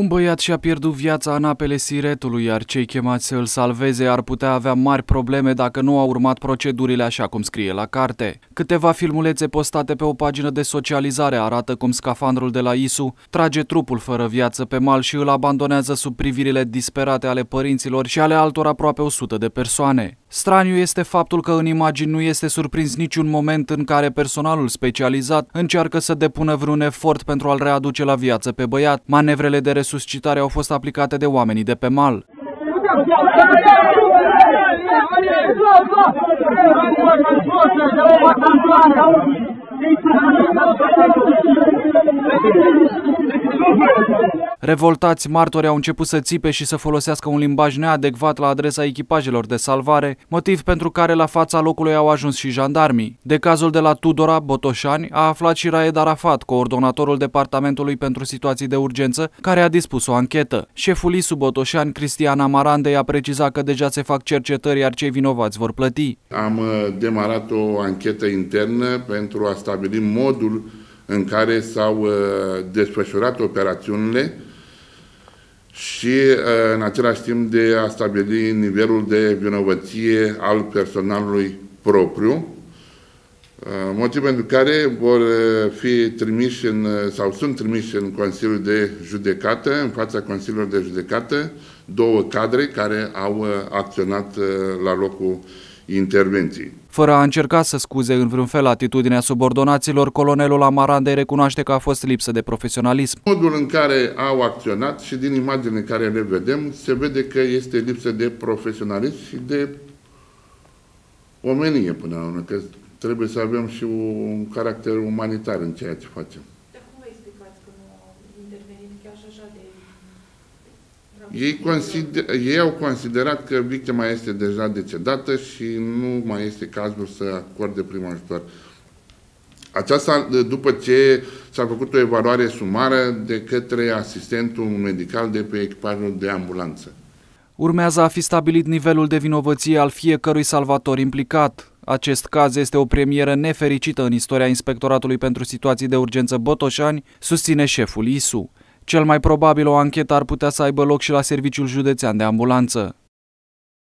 Un băiat și-a pierdut viața în apele Siretului, iar cei chemați să îl salveze ar putea avea mari probleme dacă nu au urmat procedurile așa cum scrie la carte. Câteva filmulețe postate pe o pagină de socializare arată cum scafandrul de la Isu trage trupul fără viață pe mal și îl abandonează sub privirile disperate ale părinților și ale altor aproape 100 de persoane. Straniu este faptul că în imagini nu este surprins niciun moment în care personalul specializat încearcă să depună vreun efort pentru a-l readuce la viață pe băiat. Manevrele de resuscitare au fost aplicate de oamenii de pe mal. Thank you. Revoltați, martorii au început să țipe și să folosească un limbaj neadecvat la adresa echipajelor de salvare, motiv pentru care la fața locului au ajuns și jandarmii. De cazul de la Tudora, Botoșani, a aflat și Raed Arafat, coordonatorul Departamentului pentru Situații de Urgență, care a dispus o anchetă. Șeful ISU Botoșani, Cristiana Marandei, a precizat că deja se fac cercetări, iar cei vinovați vor plăti. Am uh, demarat o anchetă internă pentru a stabili modul în care s-au uh, desfășurat operațiunile și uh, în același timp de a stabili nivelul de vinovăție al personalului propriu, uh, motiv pentru care vor uh, fi trimiși în, sau sunt trimiși în Consiliul de Judecată, în fața Consiliului de Judecată, două cadre care au acționat la locul intervenții. Fără a încerca să scuze în vreun fel atitudinea subordonaților, colonelul Amarandei recunoaște că a fost lipsă de profesionalism. Modul în care au acționat și din imagine care le vedem, se vede că este lipsă de profesionalism și de omenie până la urmă, că trebuie să avem și un caracter umanitar în ceea ce facem. Ei, consider, ei au considerat că victima este deja decedată și nu mai este cazul să acorde primul ajutor. Aceasta după ce s-a făcut o evaluare sumară de către asistentul medical de pe echipajul de ambulanță. Urmează a fi stabilit nivelul de vinovăție al fiecărui salvator implicat. Acest caz este o premieră nefericită în istoria Inspectoratului pentru Situații de Urgență Botoșani, susține șeful ISU. Cel mai probabil o anchetă ar putea să aibă loc și la Serviciul Județean de Ambulanță.